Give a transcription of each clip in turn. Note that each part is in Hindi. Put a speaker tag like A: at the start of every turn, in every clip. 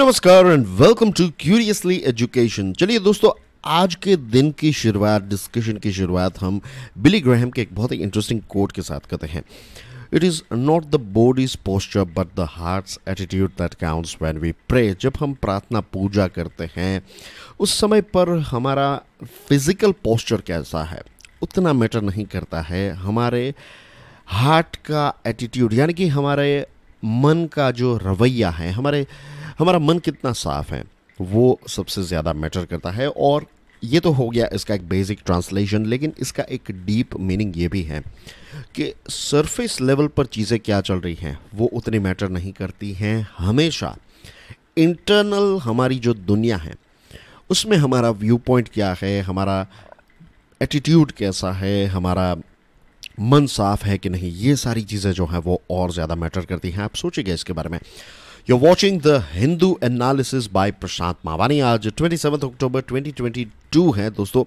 A: नमस्कार and welcome to curiously education चलिए दोस्तों आज के दिन की शुरुआत डिस्कशन की शुरुआत हम बिली ग्रहम के एक बहुत ही इंटरेस्टिंग कोट के साथ करते हैं it is not the body's posture but the heart's attitude that counts when we pray जब हम प्रार्थना पूजा करते हैं उस समय पर हमारा फिज़िकल पोस्चर कैसा है उतना मैटर नहीं करता है हमारे हार्ट का एटीट्यूड यानी कि हमारे मन का जो रवैया है हमारे हमारा मन कितना साफ है वो सबसे ज़्यादा मैटर करता है और ये तो हो गया इसका एक बेसिक ट्रांसलेशन लेकिन इसका एक डीप मीनिंग ये भी है कि सरफेस लेवल पर चीज़ें क्या चल रही हैं वो उतनी मैटर नहीं करती हैं हमेशा इंटरनल हमारी जो दुनिया है उसमें हमारा व्यू पॉइंट क्या है हमारा एटीट्यूड कैसा है हमारा मन साफ है कि नहीं ये सारी चीज़ें जो हैं वो और ज़्यादा मैटर करती हैं आप सोचिएगा इसके बारे में You're watching the Hindu analysis by प्रशांत मावानी आज 27th अक्टूबर 2022 है दोस्तों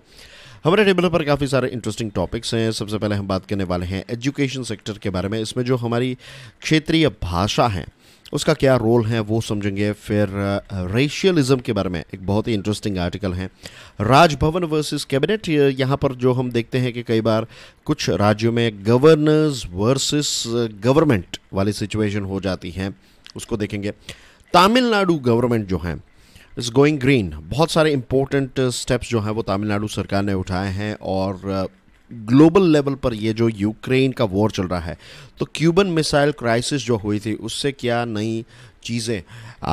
A: हमारे टेबल पर काफ़ी सारे इंटरेस्टिंग टॉपिक्स हैं सबसे पहले हम बात करने वाले हैं एजुकेशन सेक्टर के बारे में इसमें जो हमारी क्षेत्रीय भाषा है उसका क्या रोल है वो समझेंगे फिर रेशियलिज्म uh, के बारे में एक बहुत ही इंटरेस्टिंग आर्टिकल है राजभवन वर्सेस कैबिनेट यहाँ पर जो हम देखते हैं कि कई बार कुछ राज्यों में गवर्नर्स वर्सेस गवर्नमेंट वाली सिचुएशन हो जाती हैं उसको देखेंगे तमिलनाडु गवर्नमेंट जो है इज़ गोइंग ग्रीन बहुत सारे इम्पोर्टेंट स्टेप्स जो हैं वो तमिलनाडु सरकार ने उठाए हैं और ग्लोबल लेवल पर ये जो यूक्रेन का वॉर चल रहा है तो क्यूबन मिसाइल क्राइसिस जो हुई थी उससे क्या नई चीज़ें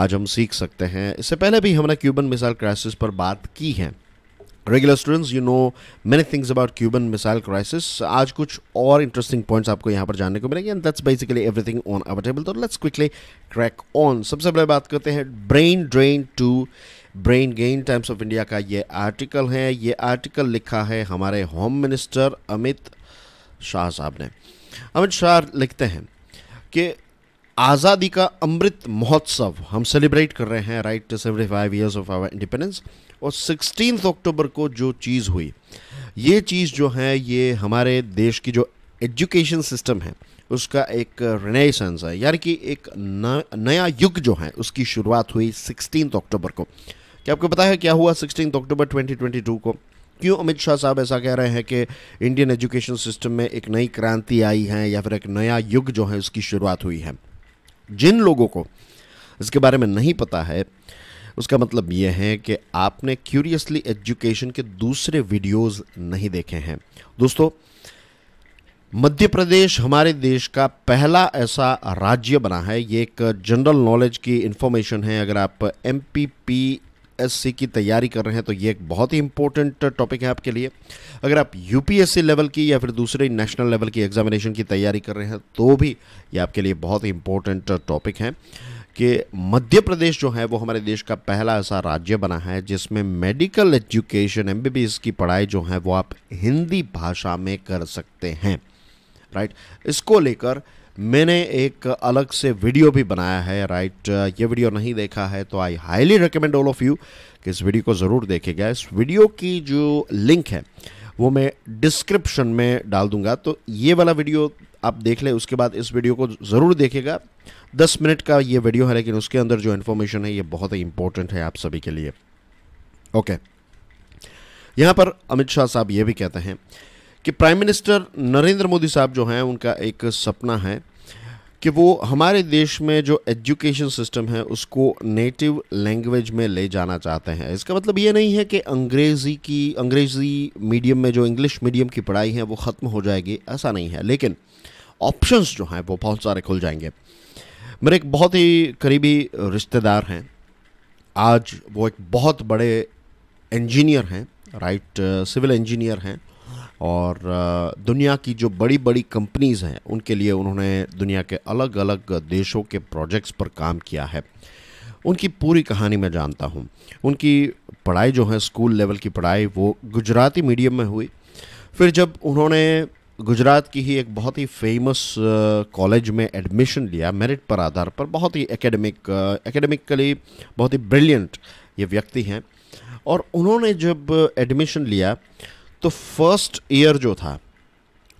A: आज हम सीख सकते हैं इससे पहले भी हमने क्यूबन मिसाइल क्राइसिस पर बात की है regular students you know many things about Cuban missile crisis आज कुछ और इंटरेस्टिंग पॉइंट्स आपको यहाँ पर जानने को मिलेंगे and that's basically everything on our table तो लेट्स क्विकली क्रैक ऑन सबसे पहले बात करते हैं brain drain to brain gain Times of India का ये आर्टिकल है ये आर्टिकल लिखा है हमारे होम मिनिस्टर अमित शाह साहब ने अमित शाह लिखते हैं कि आज़ादी का अमृत महोत्सव हम सेलिब्रेट कर रहे हैं right to seventy five years of our independence और सिक्सटीन अक्टूबर को जो चीज़ हुई ये चीज़ जो है ये हमारे देश की जो एजुकेशन सिस्टम है उसका एक रेनेसेंस है यानी कि एक न, नया युग जो है उसकी शुरुआत हुई सिक्सटीन अक्टूबर को क्या आपको पता है क्या हुआ सिक्सटीन अक्टूबर 2022 को क्यों अमित शाह साहब ऐसा कह रहे हैं कि इंडियन एजुकेशन सिस्टम में एक नई क्रांति आई है या फिर एक नया युग जो है उसकी शुरुआत हुई है जिन लोगों को इसके बारे में नहीं पता है उसका मतलब ये है कि आपने क्यूरियसली एजुकेशन के दूसरे वीडियोस नहीं देखे हैं दोस्तों मध्य प्रदेश हमारे देश का पहला ऐसा राज्य बना है ये एक जनरल नॉलेज की इन्फॉर्मेशन है अगर आप एम एससी की तैयारी कर रहे हैं तो ये एक बहुत ही इंपॉर्टेंट टॉपिक है आपके लिए अगर आप यूपीएससी लेवल की या फिर दूसरे नेशनल लेवल की एग्जामिनेशन की तैयारी कर रहे हैं तो भी ये आपके लिए बहुत ही इंपॉर्टेंट टॉपिक है कि मध्य प्रदेश जो है वो हमारे देश का पहला ऐसा राज्य बना है जिसमें मेडिकल एजुकेशन एम की पढ़ाई जो है वो आप हिंदी भाषा में कर सकते हैं राइट इसको लेकर मैंने एक अलग से वीडियो भी बनाया है राइट ये वीडियो नहीं देखा है तो I highly recommend all of you कि इस वीडियो को ज़रूर देखेगा इस वीडियो की जो लिंक है वो मैं डिस्क्रिप्शन में डाल दूंगा तो ये वाला वीडियो आप देख लें उसके बाद इस वीडियो को ज़रूर देखेगा दस मिनट का ये वीडियो है लेकिन उसके अंदर जो इन्फॉर्मेशन है ये बहुत ही इंपॉर्टेंट है आप सभी के लिए ओके यहाँ पर अमित शाह साहब ये भी कहते हैं कि प्राइम मिनिस्टर नरेंद्र मोदी साहब जो हैं उनका एक सपना है कि वो हमारे देश में जो एजुकेशन सिस्टम है उसको नेटिव लैंग्वेज में ले जाना चाहते हैं इसका मतलब ये नहीं है कि अंग्रेज़ी की अंग्रेज़ी मीडियम में जो इंग्लिश मीडियम की पढ़ाई है वो ख़त्म हो जाएगी ऐसा नहीं है लेकिन ऑप्शंस जो हैं वो बहुत सारे खुल जाएंगे मेरे एक बहुत ही करीबी रिश्तेदार हैं आज वो एक बहुत बड़े इंजीनियर हैं राइट सिविल इंजीनियर हैं और दुनिया की जो बड़ी बड़ी कंपनीज़ हैं उनके लिए उन्होंने दुनिया के अलग अलग देशों के प्रोजेक्ट्स पर काम किया है उनकी पूरी कहानी मैं जानता हूँ उनकी पढ़ाई जो है स्कूल लेवल की पढ़ाई वो गुजराती मीडियम में हुई फिर जब उन्होंने गुजरात की ही एक बहुत ही फेमस कॉलेज में एडमिशन लिया मेरिट पर आधार पर बहुत ही एकेडमिक एकेडमिकली बहुत ही ब्रिलियंट ये व्यक्ति हैं और उन्होंने जब एडमिशन लिया तो फर्स्ट ईयर जो था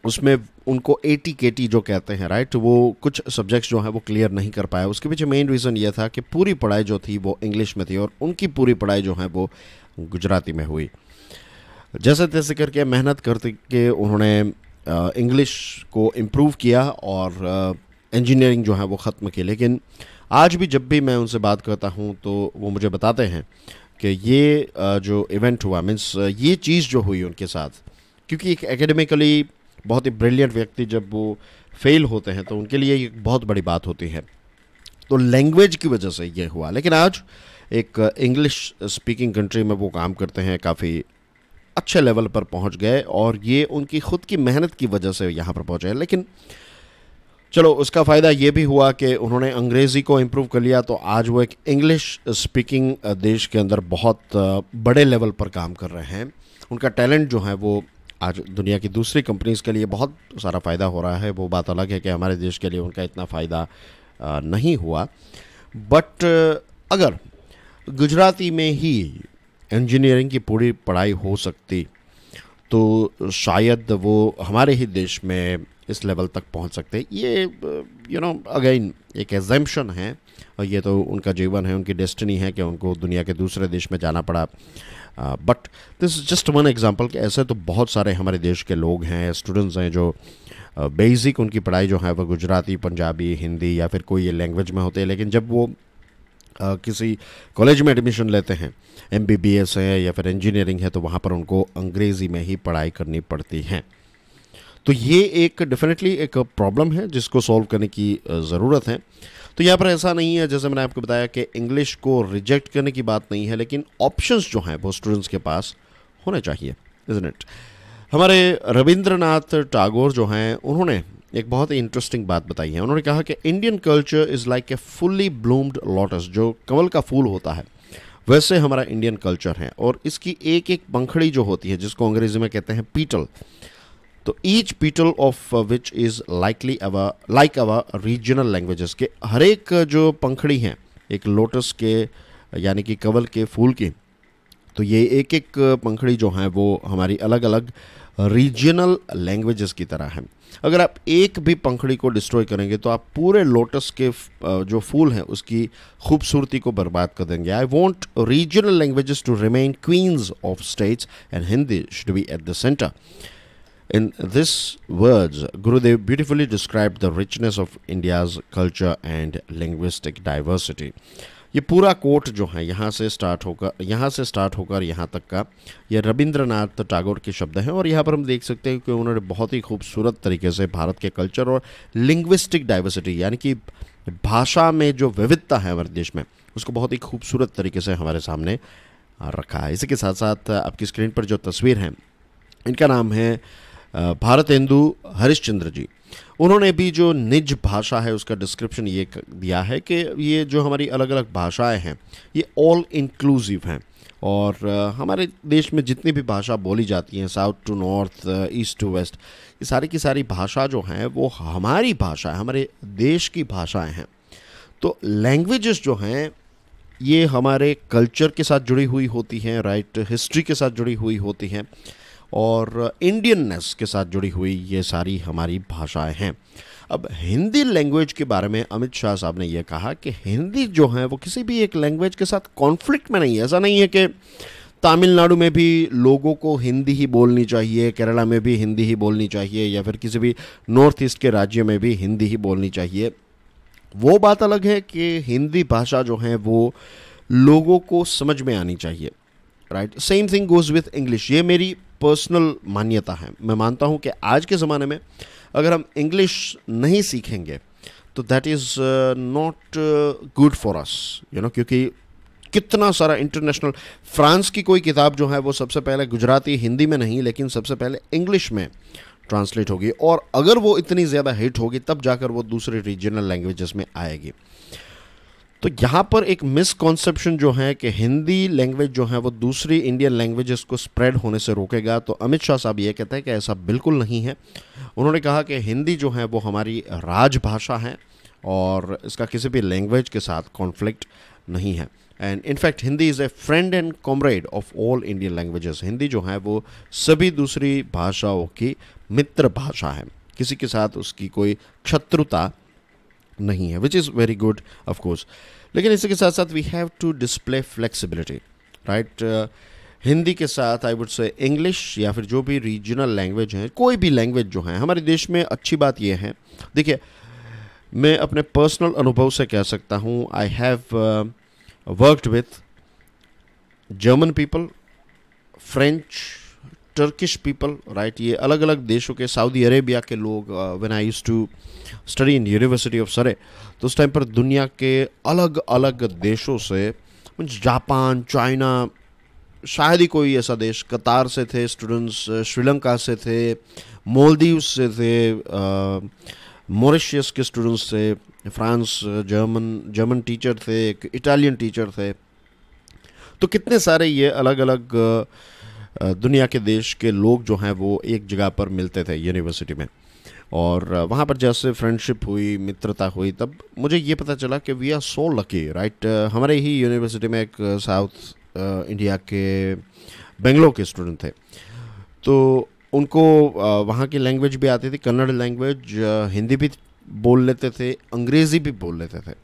A: उसमें उनको ए टी के टी जो कहते हैं राइट वो कुछ सब्जेक्ट्स जो हैं वो क्लियर नहीं कर पाया उसके पीछे मेन रीज़न ये था कि पूरी पढ़ाई जो थी वो इंग्लिश में थी और उनकी पूरी पढ़ाई जो है वो गुजराती में हुई जैसे तैसे करके मेहनत करते के उन्होंने इंग्लिश को इम्प्रूव किया और इंजीनियरिंग जो है वो ख़त्म की लेकिन आज भी जब भी मैं उनसे बात करता हूँ तो वो मुझे बताते हैं कि ये जो इवेंट हुआ मीन्स ये चीज़ जो हुई उनके साथ क्योंकि एक एकेडमिकली बहुत ही ब्रिलियंट व्यक्ति जब वो फेल होते हैं तो उनके लिए एक बहुत बड़ी बात होती है तो लैंग्वेज की वजह से ये हुआ लेकिन आज एक इंग्लिश स्पीकिंग कंट्री में वो काम करते हैं काफ़ी अच्छे लेवल पर पहुंच गए और ये उनकी खुद की मेहनत की वजह से यहाँ पर पहुँचे लेकिन चलो उसका फ़ायदा ये भी हुआ कि उन्होंने अंग्रेज़ी को इम्प्रूव कर लिया तो आज वो एक इंग्लिश स्पीकिंग देश के अंदर बहुत बड़े लेवल पर काम कर रहे हैं उनका टैलेंट जो है वो आज दुनिया की दूसरी कंपनीज़ के लिए बहुत सारा फ़ायदा हो रहा है वो बात अलग है कि हमारे देश के लिए उनका इतना फ़ायदा नहीं हुआ बट अगर गुजराती में ही इंजीनियरिंग की पूरी पढ़ाई हो सकती तो शायद वो हमारे ही देश में इस लेवल तक पहुंच सकते ये यू नो अगेन एक एग्जम्पन है और ये तो उनका जीवन है उनकी डेस्टिनी है कि उनको दुनिया के दूसरे देश में जाना पड़ा but this just one example कि ऐसे तो बहुत सारे हमारे देश के लोग हैं स्टूडेंट्स हैं जो बेसिक उनकी पढ़ाई जो है वो गुजराती पंजाबी हिंदी या फिर कोई ये लैंग्वेज में होते हैं लेकिन जब वो किसी कॉलेज में एडमिशन लेते हैं एम है या फिर इंजीनियरिंग है तो वहाँ पर उनको अंग्रेज़ी में ही पढ़ाई करनी पड़ती है तो ये एक डेफिनेटली एक प्रॉब्लम है जिसको सॉल्व करने की ज़रूरत है तो यहाँ पर ऐसा नहीं है जैसे मैंने आपको बताया कि इंग्लिश को रिजेक्ट करने की बात नहीं है लेकिन ऑप्शंस जो हैं वो स्टूडेंट्स के पास होने चाहिए इजन इट हमारे रविंद्रनाथ टागोर जो हैं उन्होंने एक बहुत ही इंटरेस्टिंग बात बताई है उन्होंने कहा कि Indian culture is like a fully bloomed lotus जो कंवल का फूल होता है वैसे हमारा इंडियन कल्चर है और इसकी एक एक पंखड़ी जो होती है जिसको अंग्रेजी में कहते हैं पीटल तो each petal of which is likely our like our regional languages के हर एक जो पंखड़ी हैं एक लोटस के यानी कि कंवल के फूल की तो ये एक एक पंखड़ी जो है वो हमारी अलग अलग रीजनल लैंग्वेजेस की तरह है अगर आप एक भी पंखड़ी को डिस्ट्रॉय करेंगे तो आप पूरे लोटस के जो फूल हैं उसकी खूबसूरती को बर्बाद कर देंगे I want regional languages to remain queens of states and Hindi should be at the centre in this words Gurudev beautifully describe the richness of India's culture and linguistic diversity ये पूरा कोट जो है यहाँ से स्टार्ट होकर यहाँ से स्टार्ट होकर यहाँ तक का ये रविंद्रनाथ टैगोर के शब्द हैं और यहाँ पर हम देख सकते हैं कि उन्होंने बहुत ही खूबसूरत तरीके से भारत के कल्चर और लिंग्विस्टिक डाइवर्सिटी यानी कि भाषा में जो विविधता है हमारे देश में उसको बहुत ही खूबसूरत तरीके से हमारे सामने रखा है इसी के साथ साथ आपकी स्क्रीन पर जो तस्वीर हैं इनका नाम है भारत हिंदू हरिश्चंद्र जी उन्होंने भी जो निज भाषा है उसका डिस्क्रिप्शन ये दिया है कि ये जो हमारी अलग अलग भाषाएं हैं ये ऑल इंक्लूसिव हैं और हमारे देश में जितनी भी भाषा बोली जाती हैं south to north east to west ये सारी की सारी भाषा जो हैं वो हमारी भाषा है हमारे देश की भाषाएं हैं तो लैंग्वेजेस जो हैं ये हमारे कल्चर के साथ जुड़ी हुई होती हैं राइट हिस्ट्री के साथ जुड़ी हुई होती हैं और इंडियननेस के साथ जुड़ी हुई ये सारी हमारी भाषाएं हैं अब हिंदी लैंग्वेज के बारे में अमित शाह साहब ने यह कहा कि हिंदी जो है वो किसी भी एक लैंग्वेज के साथ कॉन्फ्लिक्ट में नहीं है ऐसा नहीं है कि तमिलनाडु में भी लोगों को हिंदी ही बोलनी चाहिए केरला में भी हिंदी ही बोलनी चाहिए या फिर किसी भी नॉर्थ ईस्ट के राज्य में भी हिंदी ही बोलनी चाहिए वो बात अलग है कि हिंदी भाषा जो है वो लोगों को समझ में आनी चाहिए right same thing goes with English ये मेरी पर्सनल मान्यता है मैं मानता हूँ कि आज के ज़माने में अगर हम इंग्लिश नहीं सीखेंगे तो that is not good for us you know क्योंकि कितना सारा इंटरनेशनल फ्रांस की कोई किताब जो है वो सबसे पहले गुजराती हिंदी में नहीं लेकिन सबसे पहले इंग्लिश में ट्रांसलेट होगी और अगर वो इतनी ज़्यादा हिट होगी तब जाकर वो दूसरे रीजनल लैंग्वेजेस में आएगी तो यहाँ पर एक मिसकॉन्सेप्शन जो है कि हिंदी लैंग्वेज जो है वो दूसरी इंडियन लैंग्वेजेस को स्प्रेड होने से रोकेगा तो अमित शाह साहब ये कहते हैं कि ऐसा बिल्कुल नहीं है उन्होंने कहा कि हिंदी जो है वो हमारी राजभाषा है और इसका किसी भी लैंग्वेज के साथ कॉन्फ्लिक्ट नहीं है and in fact Hindi is a friend and comrade of all Indian languages Hindi जो है वो सभी दूसरी भाषाओं की मित्र भाषा है किसी के साथ उसकी कोई शत्रुता नहीं है which is very good of course लेकिन इसी के साथ साथ we have to display flexibility right Hindi के साथ आई वुड से इंग्लिश या फिर जो भी रीजनल लैंग्वेज हैं कोई भी लैंग्वेज जो है हमारे देश में अच्छी बात यह है देखिए मैं अपने पर्सनल अनुभव से कह सकता हूँ I have worked with German people French Turkish people right ये अलग अलग देशों के सऊदी अरेबिया के लोग when I use to study in University of Surrey तो उस टाइम पर दुनिया के अलग अलग देशों से जापान चाइना शायद ही कोई ऐसा देश कतार से थे स्टूडेंट्स uh, श्रीलंका से थे मोलदीव से थे मॉरिशियस uh, के स्टूडेंट्स थे फ्रांस जर्मन जर्मन टीचर थे एक इटालियन टीचर थे तो कितने सारे ये अलग अलग आ, दुनिया के देश के लोग जो हैं वो एक जगह पर मिलते थे यूनिवर्सिटी में और वहाँ पर जैसे फ्रेंडशिप हुई मित्रता हुई तब मुझे ये पता चला कि we are so lucky right हमारे ही यूनिवर्सिटी में एक साउथ इंडिया के बेंगलोर के स्टूडेंट थे तो उनको वहाँ की लैंग्वेज भी आती थी कन्नड़ लैंग्वेज हिंदी भी बोल लेते थे अंग्रेज़ी भी बोल लेते थे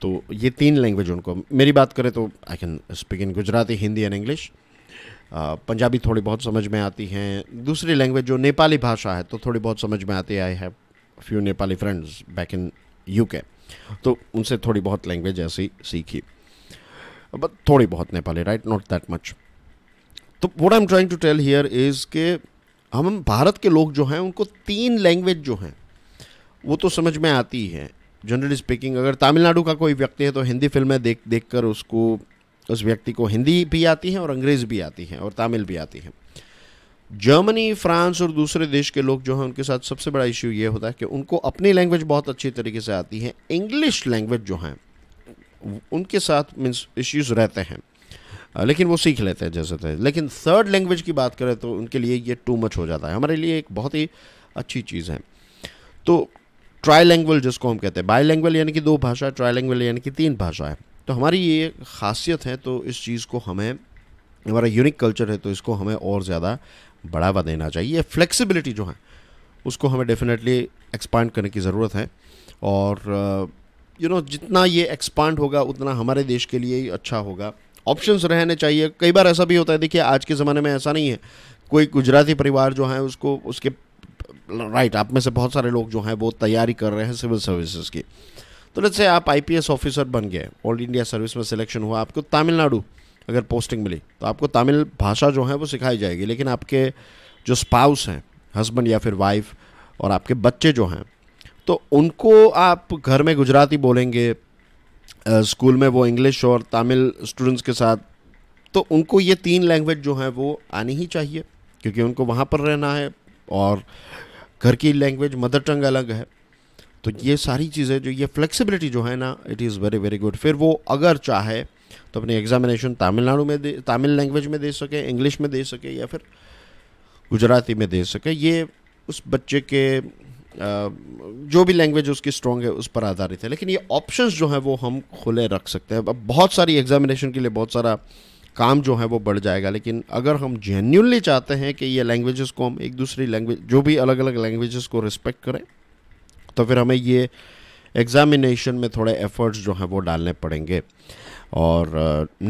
A: तो ये तीन लैंग्वेज उनको मेरी बात करें तो I can speak in Gujarati Hindi and English Punjabi थोड़ी बहुत समझ में आती हैं दूसरी लैंग्वेज जो नेपाली भाषा है तो थोड़ी बहुत समझ में आती है I have few Nepali friends back in UK तो उनसे थोड़ी बहुत लैंग्वेज ऐसी सीखी बट थोड़ी बहुत Nepali right not that much तो what I am trying to tell here is के हम भारत के लोग जो हैं उनको तीन लैंग्वेज जो हैं वो तो समझ में आती है जनरली स्पीकिंग अगर तमिलनाडु का कोई व्यक्ति है तो हिंदी फिल्में देख देख कर उसको उस व्यक्ति को हिंदी भी आती है और अंग्रेज़ भी आती है और तमिल भी आती है जर्मनी फ्रांस और दूसरे देश के लोग जो हैं उनके साथ सबसे बड़ा इश्यू ये होता है कि उनको अपनी लैंग्वेज बहुत अच्छी तरीके से आती है इंग्लिश लैंग्वेज जो हैं उनके साथ मीन्स इश्यूज़ रहते हैं लेकिन वो सीख लेते हैं जैसे थे लेकिन थर्ड लैंग्वेज की बात करें तो उनके लिए ये टू मच हो जाता है हमारे लिए एक बहुत ही अच्छी चीज़ है तो ट्राई लैंग्वेज जिसको हम कहते हैं बाई लैंग्वेज यानी कि दो भाषा ट्राई लैंग्वेज यानी कि तीन भाषा है तो हमारी ये खासियत है तो इस चीज़ को हमें हमारा यूनिक कल्चर है तो इसको हमें और ज़्यादा बढ़ावा देना चाहिए फ्लेक्सिबिलिटी जो है उसको हमें डेफिनेटली एक्सपांड करने की ज़रूरत है और यू uh, नो जितना ये एक्सपांड होगा उतना हमारे देश के लिए ही अच्छा होगा ऑप्शंस रहने चाहिए कई बार ऐसा भी होता है देखिए आज के ज़माने में ऐसा नहीं है कोई गुजराती परिवार जो है उसको उसके राइट आप में से बहुत सारे लोग जो हैं वो तैयारी कर रहे हैं सिविल सर्विसेज की तो लेट्स से आप आईपीएस ऑफिसर बन गए ऑल इंडिया सर्विस में सिलेक्शन हुआ आपको तमिलनाडु अगर पोस्टिंग मिली तो आपको तमिल भाषा जो है वो सिखाई जाएगी लेकिन आपके जो स्पाउस हैं हस्बैंड या फिर वाइफ और आपके बच्चे जो हैं तो उनको आप घर में गुजराती बोलेंगे स्कूल में वो इंग्लिश और तमिल स्टूडेंट्स के साथ तो उनको ये तीन लैंग्वेज जो है वो आनी ही चाहिए क्योंकि उनको वहाँ पर रहना है और घर की लैंग्वेज मदर टंग अलग है तो ये सारी चीज़ें जो ये फ्लेक्सिबिलिटी जो है ना it is very very good फिर वो अगर चाहे तो अपनी एग्जामिनेशन तमिलनाडु में दे तमिल लैंग्वेज में दे सके इंग्लिश में दे सके या फिर गुजराती में दे सके ये उस बच्चे के जो भी लैंग्वेज उसकी स्ट्रॉन्ग है उस पर आधारित है लेकिन ये ऑप्शंस जो हैं वो हम खुले रख सकते हैं अब बहुत सारी एग्जामिनेशन के लिए बहुत सारा काम जो है वो बढ़ जाएगा लेकिन अगर हम जेन्यूनली चाहते हैं कि ये लैंग्वेजेस को हम एक दूसरी लैंग्वेज जो भी अलग अलग लैंग्वेजेस को रिस्पेक्ट करें तो फिर हमें ये एग्ज़ामिनेशन में थोड़े एफ़र्ट्स जो हैं वो डालने पड़ेंगे और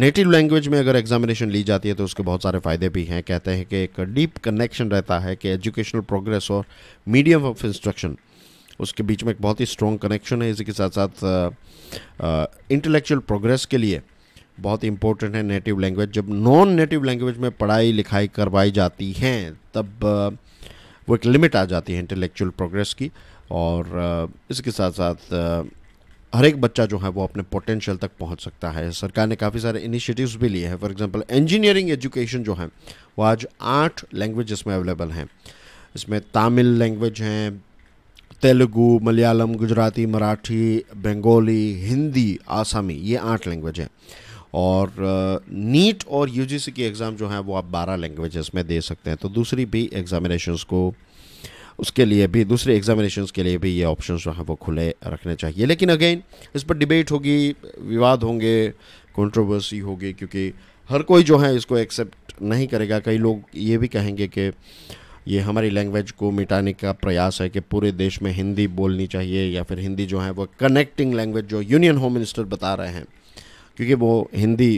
A: नेटिव लैंग्वेज में अगर एग्ज़ामिनेशन ली जाती है तो उसके बहुत सारे फ़ायदे भी हैं कहते हैं कि एक डीप कनेक्शन रहता है कि एजुकेशनल प्रोग्रेस और मीडियम ऑफ इंस्ट्रक्शन उसके बीच में एक बहुत ही स्ट्रॉन्ग कनेक्शन है इसी के साथ साथ इंटेलेक्चुअल प्रोग्रेस के लिए बहुत इंपॉर्टेंट है नेटिव लैंग्वेज जब नॉन नेटिव लैंग्वेज में पढ़ाई लिखाई करवाई जाती हैं तब वो एक लिमिट आ जाती है इंटेलेक्चुअल प्रोग्रेस की और इसके साथ साथ हर एक बच्चा जो है वो अपने पोटेंशियल तक पहुंच सकता है सरकार ने काफ़ी सारे इनिशिएटिव्स भी लिए हैं फॉर एग्जांपल इंजीनियरिंग एजुकेशन जो है वो आज आठ लैंग्वेज में अवेलेबल हैं इसमें तमिल लैंग्वेज हैं तेलुगु मलयालम गुजराती मराठी बंगाली हिंदी आसामी ये आठ लैंग्वेज हैं और नीट और यूजीसी की एग्ज़ाम जो है वो आप बारह लैंग्वेजेस में दे सकते हैं तो दूसरी भी एग्ज़ामिनेशंस को उसके लिए भी दूसरे एग्जामिनेशन के लिए भी ये ऑप्शन जो हैं वो खुले रखने चाहिए लेकिन अगेन इस पर डिबेट होगी विवाद होंगे कंट्रोवर्सी होगी क्योंकि हर कोई जो है इसको एक्सेप्ट नहीं करेगा कई लोग ये भी कहेंगे कि ये हमारी लैंग्वेज को मिटाने का प्रयास है कि पूरे देश में हिंदी बोलनी चाहिए या फिर हिंदी जो है वो कनेक्टिंग लैंग्वेज जो यूनियन होम मिनिस्टर बता रहे हैं क्योंकि वो हिंदी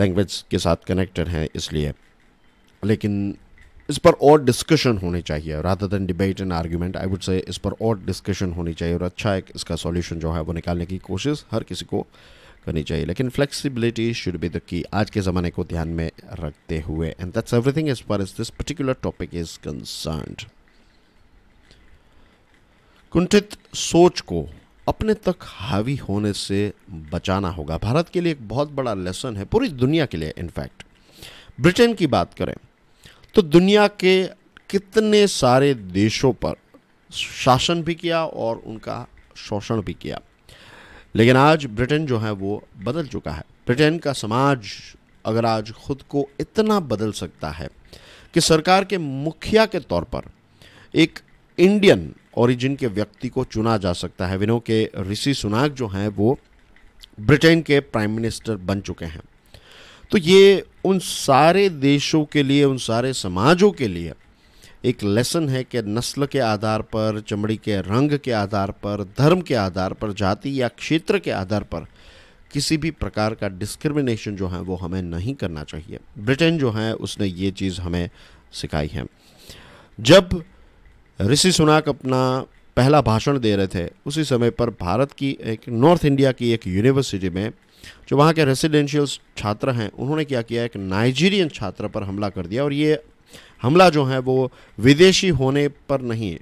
A: लैंग्वेज के साथ कनेक्टेड हैं इसलिए लेकिन इस पर और डिस्कशन होनी चाहिए rather than debate and argument I would say इस पर और डिस्कशन होनी चाहिए और अच्छा एक इसका सॉल्यूशन जो है वो निकालने की कोशिश हर किसी को करनी चाहिए लेकिन flexibility should be the key आज के ज़माने को ध्यान में रखते हुए and that's everything as far as this particular topic is concern कुंठित सोच को अपने तक हावी होने से बचाना होगा भारत के लिए एक बहुत बड़ा लेसन है पूरी दुनिया के लिए इनफैक्ट ब्रिटेन की बात करें तो दुनिया के कितने सारे देशों पर शासन भी किया और उनका शोषण भी किया लेकिन आज ब्रिटेन जो है वो बदल चुका है ब्रिटेन का समाज अगर आज खुद को इतना बदल सकता है कि सरकार के मुखिया के तौर पर एक इंडियन ओरिजिन के व्यक्ति को चुना जा सकता है विनो के ऋषि सुनाक जो हैं वो ब्रिटेन के प्राइम मिनिस्टर बन चुके हैं तो ये उन सारे देशों के लिए उन सारे समाजों के लिए एक लेसन है कि नस्ल के आधार पर चमड़ी के रंग के आधार पर धर्म के आधार पर जाति या क्षेत्र के आधार पर किसी भी प्रकार का डिस्क्रिमिनेशन जो है वो हमें नहीं करना चाहिए ब्रिटेन जो है उसने ये चीज़ हमें सिखाई है जब ऋषि सुनाक अपना पहला भाषण दे रहे थे उसी समय पर भारत की एक नॉर्थ इंडिया की एक यूनिवर्सिटी में जो वहाँ के रेसिडेंशियल छात्र हैं उन्होंने क्या किया एक नाइजीरियन छात्र पर हमला कर दिया और ये हमला जो है वो विदेशी होने पर नहीं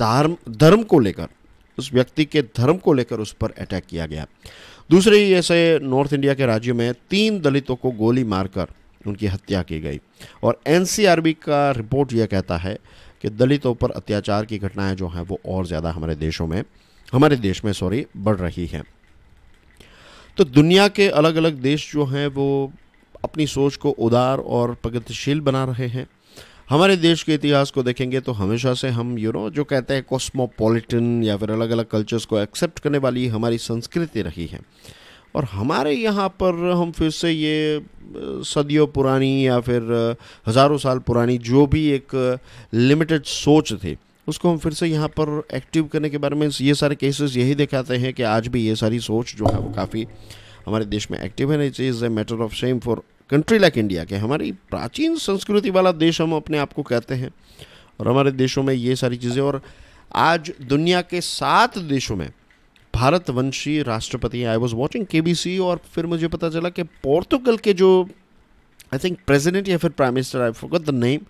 A: धर्म धर्म को लेकर उस व्यक्ति के धर्म को लेकर उस पर अटैक किया गया दूसरे ही ऐसे नॉर्थ इंडिया के राज्य में तीन दलितों को गोली मारकर उनकी हत्या की गई और एनसीआरबी का रिपोर्ट यह कहता है कि दलितों पर अत्याचार की घटनाएं जो हैं वो और ज़्यादा हमारे देशों में हमारे देश में सॉरी बढ़ रही हैं तो दुनिया के अलग अलग देश जो हैं वो अपनी सोच को उदार और प्रगतिशील बना रहे हैं हमारे देश के इतिहास को देखेंगे तो हमेशा से हम यू नो जो कहते हैं कॉस्मोपॉलिटन या फिर अलग अलग कल्चर्स को एक्सेप्ट करने वाली हमारी संस्कृति रही है और हमारे यहाँ पर हम फिर से ये सदियों पुरानी या फिर हज़ारों साल पुरानी जो भी एक लिमिटेड सोच थी उसको हम फिर से यहाँ पर एक्टिव करने के बारे में ये सारे केसेस यही दिखाते हैं कि आज भी ये सारी सोच जो है वो काफ़ी हमारे देश में एक्टिव है it is a matter of shame for country like India के हमारी प्राचीन संस्कृति वाला देश हम अपने आप को कहते हैं और हमारे देशों में ये सारी चीज़ें और आज दुनिया के सात देशों में भारतवंशी राष्ट्रपति I was watching K B C और फिर मुझे पता चला कि पोर्तुगल के जो आई थिंक प्रेजिडेंट या फिर prime minister I forgot the name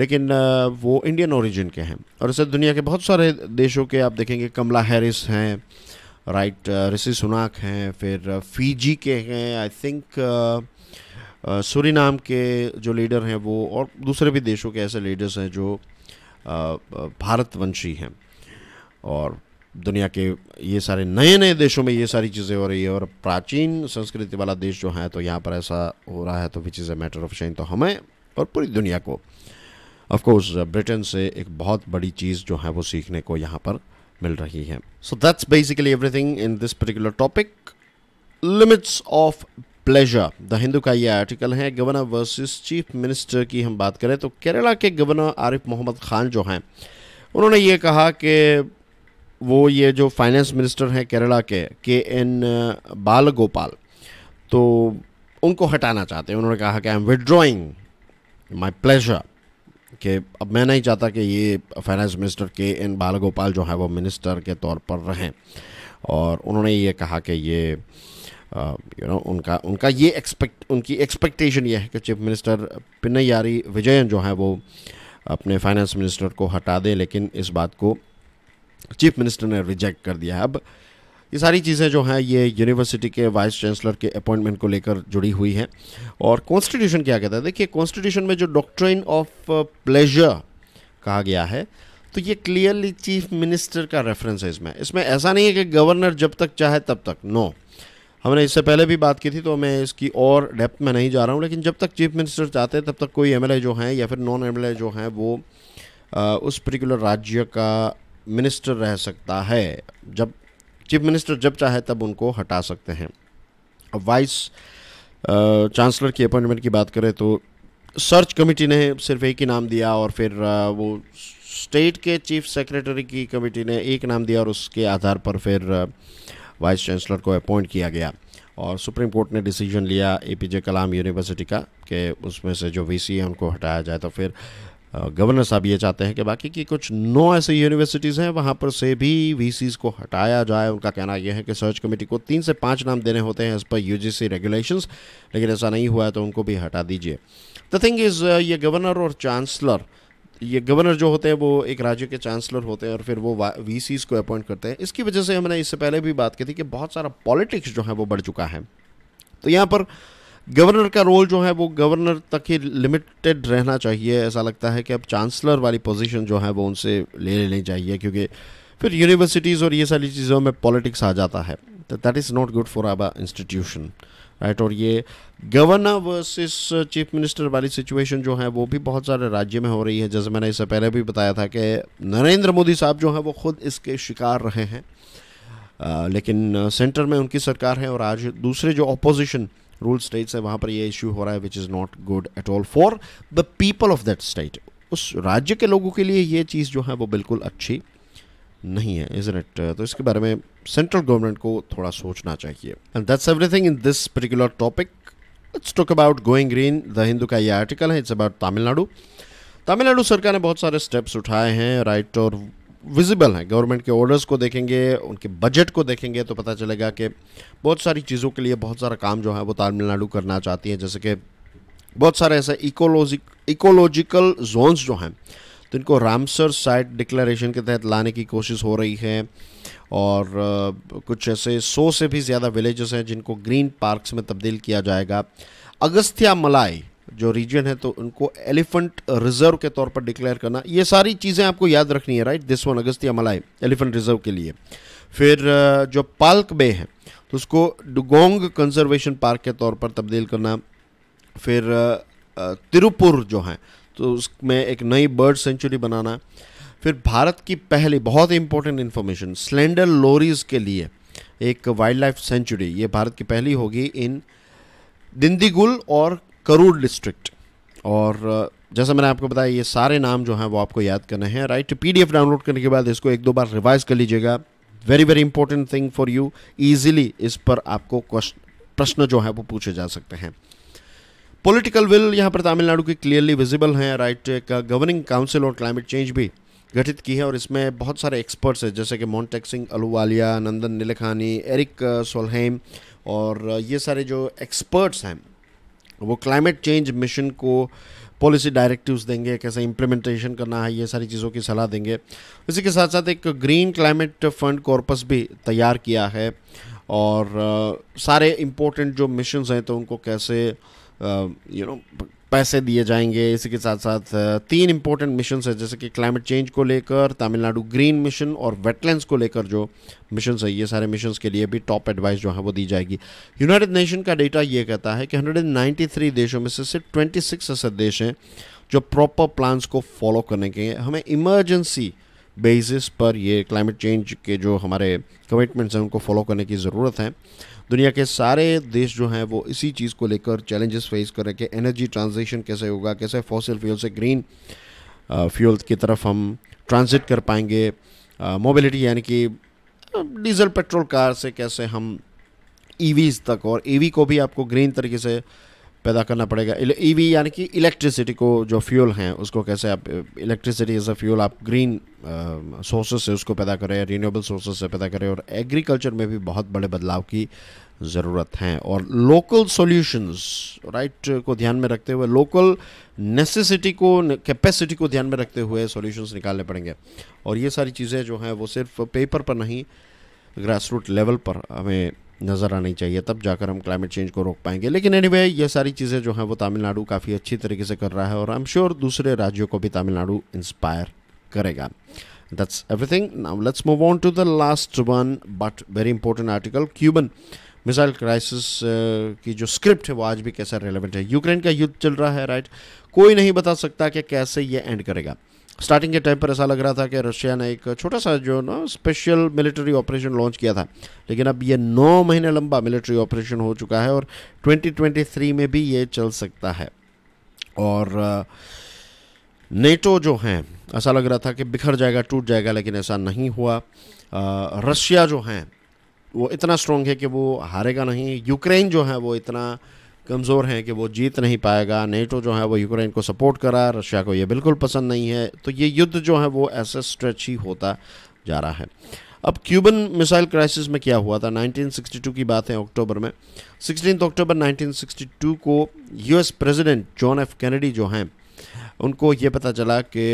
A: लेकिन uh, वो इंडियन ओरिजिन के हैं और इससे दुनिया के बहुत सारे देशों के आप देखेंगे कमला हैरिस हैं राइट uh, ऋषि सुनाक हैं फिर uh, फीजी के हैं आई थिंक नाम के जो लीडर हैं वो और दूसरे भी देशों के ऐसे लीडर्स हैं जो भारतवंशी हैं और दुनिया के ये सारे नए नए देशों में ये सारी चीज़ें हो रही है और प्राचीन संस्कृति वाला देश जो है तो यहाँ पर ऐसा हो रहा है तो which is a matter of shine तो हमें और पूरी दुनिया को ऑफकोर्स ब्रिटेन से एक बहुत बड़ी चीज़ जो है वो सीखने को यहाँ पर मिल रही है so that's basically everything in this particular topic limits of pleasure the Hindu का ये आर्टिकल है गवर्नर वर्सेस चीफ मिनिस्टर की हम बात करें तो केरला के गवर्नर आरिफ मोहम्मद खान जो हैं उन्होंने ये कहा कि वो ये जो फाइनेंस मिनिस्टर हैं केरला के के एन बाल गोपाल तो उनको हटाना चाहते हैं उन्होंने कहा कि I am withdrawing my pleasure कि अब मैं नहीं चाहता कि ये फाइनेंस मिनिस्टर के एन बाल गोपाल जो है वो मिनिस्टर के तौर पर रहें और उन्होंने ये कहा कि ये यू uh, नो उनका उनका ये एक्सपेक्ट उनकी एक्सपेक्टेशन ये है कि चीफ मिनिस्टर पिनयारी विजयन जो है वो अपने फाइनेंस मिनिस्टर को हटा दें लेकिन इस बात को चीफ मिनिस्टर ने रिजेक्ट कर दिया है अब ये सारी चीज़ें जो हैं ये यूनिवर्सिटी के वाइस चांसलर के अपॉइंटमेंट को लेकर जुड़ी हुई हैं और कॉन्स्टिट्यूशन क्या कहता है देखिए कॉन्स्टिट्यूशन में जो डॉक्ट्रिन ऑफ प्लेजर कहा गया है तो ये क्लियरली चीफ मिनिस्टर का रेफरेंस है इसमें इसमें ऐसा नहीं है कि गवर्नर जब तक चाहे तब तक नो हमने इससे पहले भी बात की थी तो मैं इसकी और डेप्थ में नहीं जा रहा हूँ लेकिन जब तक चीफ मिनिस्टर चाहते हैं तब तक कोई एमएलए जो हैं या फिर नॉन एमएलए जो हैं वो आ, उस पर्टिकुलर राज्य का मिनिस्टर रह सकता है जब चीफ मिनिस्टर जब चाहे तब उनको हटा सकते हैं अब वाइस चांसलर की अपॉइंटमेंट की बात करें तो सर्च कमेटी ने सिर्फ एक ही नाम दिया और फिर वो स्टेट के चीफ सेक्रेटरी की कमेटी ने एक नाम दिया और उसके आधार पर फिर वाइस चांसलर को अपॉइंट किया गया और सुप्रीम कोर्ट ने डिसीजन लिया एपीजे कलाम यूनिवर्सिटी का कि उसमें से जो वीसी है उनको हटाया जाए तो फिर गवर्नर साहब ये चाहते हैं कि बाकी की कुछ नौ ऐसी यूनिवर्सिटीज़ हैं वहाँ पर से भी वी को हटाया जाए उनका कहना यह है कि सर्च कमेटी को तीन से पाँच नाम देने होते हैं इस पर यूजीसी रेगुलेशंस लेकिन ऐसा नहीं हुआ है तो उनको भी हटा दीजिए द थिंग इज़ ये गवर्नर और चांसलर ये गवर्नर जो होते हैं वो एक राज्य के चांसलर होते हैं और फिर वो वी को अपॉइंट करते हैं इसकी वजह से हमने इससे पहले भी बात की थी कि बहुत सारा पॉलिटिक्स जो है वो बढ़ चुका है तो यहाँ पर गवर्नर का रोल जो है वो गवर्नर तक ही लिमिटेड रहना चाहिए ऐसा लगता है कि अब चांसलर वाली पोजीशन जो है वो उनसे ले लेनी चाहिए क्योंकि फिर यूनिवर्सिटीज़ और ये सारी चीज़ों में पॉलिटिक्स आ जाता है तो that is not good for अब इंस्टीट्यूशन राइट और ये गवर्नर वर्सेस चीफ मिनिस्टर वाली सिचुएशन जो है वो भी बहुत सारे राज्य में हो रही है जैसे मैंने इससे पहले भी बताया था कि नरेंद्र मोदी साहब जो हैं वो खुद इसके शिकार रहे हैं आ, लेकिन सेंटर में उनकी सरकार है और आज दूसरे जो अपोजिशन रूल स्टेट्स है वहाँ पर ये इश्यू हो रहा है which is not good at all for the people of that state उस राज्य के लोगों के लिए ये चीज़ जो है वो बिल्कुल अच्छी नहीं है इज इट तो इसके बारे में सेंट्रल गवर्नमेंट को थोड़ा सोचना चाहिए and that's everything in this particular topic it's talk about going green the Hindu का ये आर्टिकल है इट्स अबाउट तमिलनाडु तमिलनाडु सरकार ने बहुत सारे स्टेप्स उठाए हैं राइट और विजिबल हैं गवर्नमेंट के ऑर्डर्स को देखेंगे उनके बजट को देखेंगे तो पता चलेगा कि बहुत सारी चीज़ों के लिए बहुत सारा काम जो है वो तमिलनाडु करना चाहती हैं जैसे कि बहुत सारे ऐसे इकोलॉजिक इकोलॉजिकल जोन्स जो हैं तो इनको रामसर साइट डिक्लेरेशन के तहत लाने की कोशिश हो रही है और कुछ ऐसे सौ से भी ज़्यादा विलेजेस हैं जिनको ग्रीन पार्क्स में तब्दील किया जाएगा अगस्त्या मलाई जो रीजन है तो उनको एलिफेंट रिजर्व के तौर पर डिक्लेयर करना ये सारी चीज़ें आपको याद रखनी है राइट दिस वन अगस्तिया मलाई एलिफेंट रिजर्व के लिए फिर जो पाल्क बे है तो उसको डुगोंग कंजर्वेशन पार्क के तौर पर तब्दील करना फिर तिरुपुर जो है तो उसमें एक नई बर्ड सेंचुरी बनाना फिर भारत की पहली बहुत इंपॉर्टेंट इन्फॉर्मेशन स्लेंडर लोरीज के लिए एक वाइल्ड लाइफ सेंचुरी ये भारत की पहली होगी इन दिंदीगुल और करूर डिस्ट्रिक्ट और जैसा मैंने आपको बताया ये सारे नाम जो हैं वो आपको याद करने हैं राइट पी डी डाउनलोड करने के बाद इसको एक दो बार रिवाइज कर लीजिएगा very very important thing for you easily इस पर आपको प्रश्न जो है वो पूछे जा सकते हैं पॉलिटिकल विल यहाँ पर तमिलनाडु की क्लियरली विजिबल हैं राइट एक गवर्निंग काउंसिल और क्लाइमेट चेंज भी गठित की है और इसमें बहुत सारे एक्सपर्ट्स हैं जैसे कि मोन्टेक सिंह अलूवालिया नंदन नीलखानी एरिक सोलहेम और ये सारे जो एक्सपर्ट्स हैं वो क्लाइमेट चेंज मिशन को पॉलिसी डायरेक्टिव्स देंगे कैसे इम्प्लीमेंटेशन करना है ये सारी चीज़ों की सलाह देंगे इसी के साथ साथ एक ग्रीन क्लाइमेट फंड कॉर्पस भी तैयार किया है और सारे इम्पोर्टेंट जो मिशन हैं तो उनको कैसे यू नो पैसे दिए जाएंगे इसी के साथ साथ तीन इंपॉर्टेंट मिशन है जैसे कि क्लाइमेट चेंज को लेकर तमिलनाडु ग्रीन मिशन और वेटलैंड्स को लेकर जो मिशन है ये सारे मिशन के लिए भी टॉप एडवाइस जो है वो दी जाएगी यूनाइटेड नेशन का डेटा ये कहता है कि 193 देशों में से सिर्फ 26 ऐसे देश हैं जो प्रॉपर प्लान्स को फॉलो करने के हमें इमरजेंसी बेसिस पर ये क्लाइमेट चेंज के जो हमारे कमिटमेंट्स हैं उनको फॉलो करने की ज़रूरत है दुनिया के सारे देश जो हैं वो इसी चीज़ को लेकर चैलेंजेस फेस कर रहे हैं कि एनर्जी ट्रांजिशन कैसे होगा कैसे फॉसिल फ्यूल से ग्रीन फ्यूल uh, की तरफ हम ट्रांजिट कर पाएंगे मोबिलिटी uh, यानी कि डीजल पेट्रोल कार से कैसे हम ईवीज e तक और ईवी e को भी आपको ग्रीन तरीके से पैदा करना पड़ेगा ईवी e यानी कि इलेक्ट्रिसिटी को जो फ्यूल हैं उसको कैसे आप इलेक्ट्रिसिटी एज अ फ्यूल आप ग्रीन सोर्सेज से उसको पैदा करें रीनबल सोर्सेज से पैदा करें और एग्रीकल्चर में भी बहुत बड़े बदलाव की ज़रूरत है और लोकल सॉल्यूशंस राइट को ध्यान में रखते हुए लोकल नेसेसिटी को कैपेसिटी को ध्यान में रखते हुए सॉल्यूशंस निकालने पड़ेंगे और ये सारी चीज़ें जो हैं वो सिर्फ पेपर पर नहीं ग्रास रूट लेवल पर हमें नज़र आनी चाहिए तब जाकर हम क्लाइमेट चेंज को रोक पाएंगे लेकिन एनी anyway, ये सारी चीज़ें जो हैं वो तमिलनाडु काफ़ी अच्छी तरीके से कर रहा है और आई एम श्योर दूसरे राज्यों को भी तमिलनाडु इंस्पायर करेगा that's everything now let's move on to the last one but very important article Cuban missile crisis की जो स्क्रिप्ट है वो आज भी कैसा रेलिवेंट है यूक्रेन का युद्ध चल रहा है राइट कोई नहीं बता सकता कि कैसे ये एंड करेगा स्टार्टिंग के टाइम पर ऐसा लग रहा था कि रशिया ने एक छोटा सा जो ना स्पेशल मिलिट्री ऑपरेशन लॉन्च किया था लेकिन अब ये नौ महीने लंबा मिलिट्री ऑपरेशन हो चुका है और 2023 में भी ये चल सकता है और नेटो जो हैं ऐसा लग रहा था कि बिखर जाएगा टूट जाएगा लेकिन ऐसा नहीं हुआ रशिया जो हैं वो इतना स्ट्रॉन्ग है कि वो हारेगा नहीं यूक्रेन जो है वो इतना कमज़ोर हैं कि वो जीत नहीं पाएगा नेटो जो है वो यूक्रेन को सपोर्ट करा रशिया को ये बिल्कुल पसंद नहीं है तो ये युद्ध जो है वो ऐसा स्ट्रेच ही होता जा रहा है अब क्यूबन मिसाइल क्राइसिस में क्या हुआ था 1962 की बात है अक्टूबर में सिक्सटीन अक्टूबर 1962 को US president John F Kennedy जो हैं उनको ये पता चला कि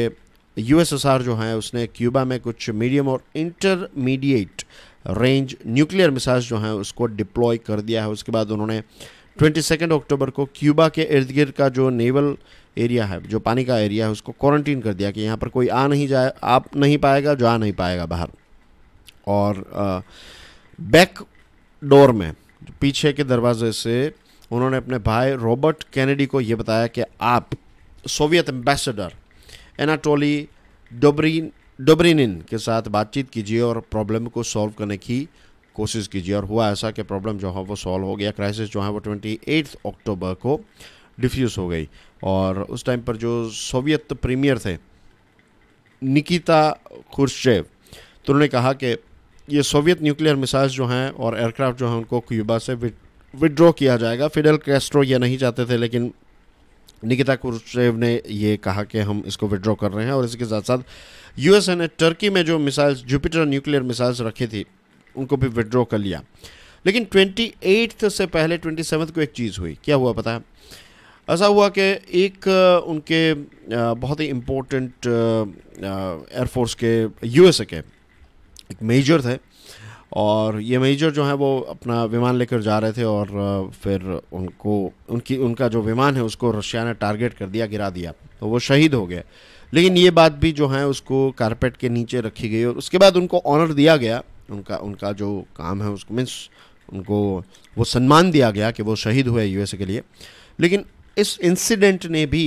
A: यूएसएसआर जो है उसने क्यूबा में कुछ मीडियम और इंटरमीडिएट रेंज न्यूक्लियर मिसाइल जो हैं उसको डिप्लॉय कर दिया है उसके बाद उन्होंने ट्वेंटी सेकेंड अक्टूबर को क्यूबा के इर्द गिर्द का जो नेवल एरिया है जो पानी का एरिया है उसको क्वारंटीन कर दिया कि यहाँ पर कोई आ नहीं जाए आ नहीं पाएगा जो आ नहीं पाएगा बाहर और आ, बैक डोर में पीछे के दरवाजे से उन्होंने अपने भाई रॉबर्ट कैनेडी को ये बताया कि आप सोवियत एम्बेसडर एनाटोली डोबरी डोबरिन के साथ बातचीत कीजिए और प्रॉब्लम को सॉल्व करने की कोशिश कीजिए और हुआ ऐसा कि प्रॉब्लम जो है वो सॉल्व हो गया क्राइसिस जो है वो ट्वेंटी अक्टूबर को डिफ्यूज़ हो गई और उस टाइम पर जो सोवियत प्रीमियर थे निकिता खुर्शेव तो उन्होंने कहा कि ये सोवियत न्यूक्लियर मिसाइल्स जो हैं और एयरक्राफ्ट जो हैं उनको क्यूबा से विड्रॉ किया जाएगा फिडल कैस्ट्रो ये नहीं चाहते थे लेकिन निकिता कुरसेव ने ये कहा कि हम इसको विड्रॉ कर रहे हैं और इसके साथ साथ यूएसए ने टर्की में जो मिसाइल्स जुपिटर न्यूक्लियर मिसाइल्स रखी थी उनको भी विड्रॉ कर लिया लेकिन ट्वेंटी एट्थ से पहले ट्वेंटी सेवन्थ को एक चीज़ हुई क्या हुआ पता है ऐसा हुआ कि एक उनके बहुत ही इम्पोर्टेंट एयरफोर्स के ए के एक मेजर थे और ये मेजर जो है वो अपना विमान लेकर जा रहे थे और फिर उनको उनकी उनका जो विमान है उसको रशिया ने टारगेट कर दिया गिरा दिया तो वो शहीद हो गए लेकिन ये बात भी जो है उसको कारपेट के नीचे रखी गई और उसके बाद उनको ऑनर दिया गया उनका उनका जो काम है उसको मीन्स उनको वो सम्मान दिया गया कि वो शहीद हुए यू के लिए लेकिन इस इंसिडेंट ने भी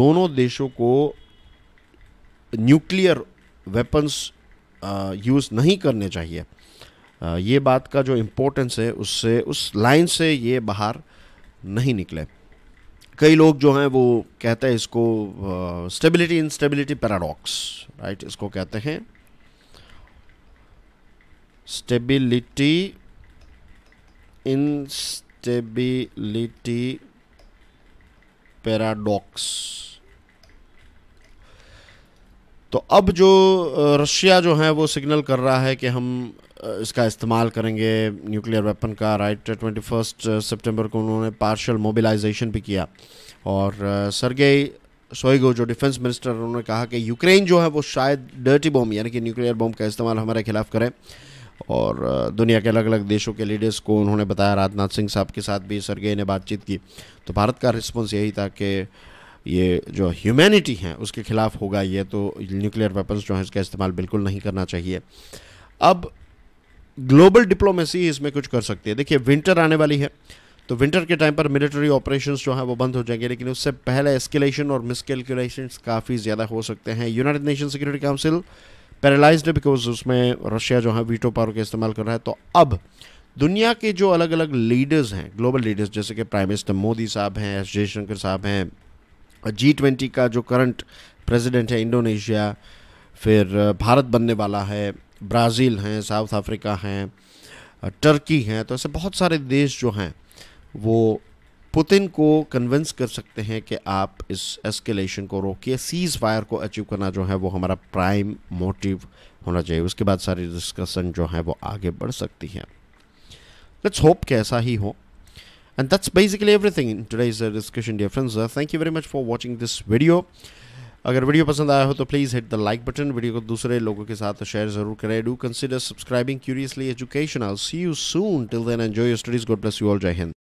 A: दोनों देशों को न्यूक्लियर वेपन्स यूज़ नहीं करने चाहिए आ, ये बात का जो इम्पोर्टेंस है उससे उस लाइन से ये बाहर नहीं निकले कई लोग जो हैं वो कहते हैं इसको स्टेबिलिटी इनस्टेबिलिटी पैराडॉक्स राइट इसको कहते हैं स्टेबिलिटी इनस्टेबिलिटी paradox तो अब जो रशिया जो है वो सिग्नल कर रहा है कि हम इसका इस्तेमाल करेंगे न्यूक्लियर वेपन का राइट ट्वेंटी फर्स्ट सेप्टेम्बर को उन्होंने पार्शल मोबिलाइजेशन भी किया और सरगेई सोईगो जो डिफेंस मिनिस्टर उन्होंने कहा कि यूक्रेन जो है वो शायद डर्टी बॉम्ब यानी कि न्यूक्लियर बॉम्ब का इस्तेमाल हमारे खिलाफ करें और दुनिया के अलग अलग देशों के लीडर्स को उन्होंने बताया राजनाथ सिंह साहब के साथ भी सरगे ने बातचीत की तो भारत का रिस्पॉन्स यही था कि ये जो ह्यूमैनिटी है उसके ख़िलाफ़ होगा ये तो न्यूक्लियर वेपन्स जो हैं इसका इस्तेमाल बिल्कुल नहीं करना चाहिए अब ग्लोबल डिप्लोमेसी इसमें कुछ कर सकती है देखिए विंटर आने वाली है तो विंटर के टाइम पर मिलिट्री ऑपरेशंस जो हैं वो बंद हो जाएंगे लेकिन उससे पहले एस्केलेशन और मिसकेलकुलेशन काफ़ी ज़्यादा हो सकते हैं United Nation Security Council paralysed है बिकॉज उसमें रशिया जो है वीटो पावर का इस्तेमाल कर रहा है तो अब दुनिया के जो अलग अलग लीडर्स हैं ग्लोबल लीडर्स जैसे कि प्राइम मिनिस्टर मोदी साहब हैं एस जयशंकर साहब हैं जी ट्वेंटी का जो करंट प्रेसिडेंट है इंडोनेशिया फिर भारत बनने वाला है ब्राज़ील हैं साउथ अफ्रीका हैं टर्की हैं तो ऐसे बहुत सारे देश जो हैं वो पुतिन को कन्विंस कर सकते हैं कि आप इस एस्केलेशन को रोकिए सीज़ फायर को अचीव करना जो है वो हमारा प्राइम मोटिव होना चाहिए उसके बाद सारी डिस्कशन जो है वो आगे बढ़ सकती है लेट्स होप कि ऐसा ही हो and that's basically everything in today's discussion dear friends thank you very much for watching this video अगर वीडियो पसंद आया हो तो please hit the like button video को दूसरे लोगों के साथ शेयर जरूर करें do consider subscribing curiously education all see you soon till then enjoy your studies God bless you all Jai Hind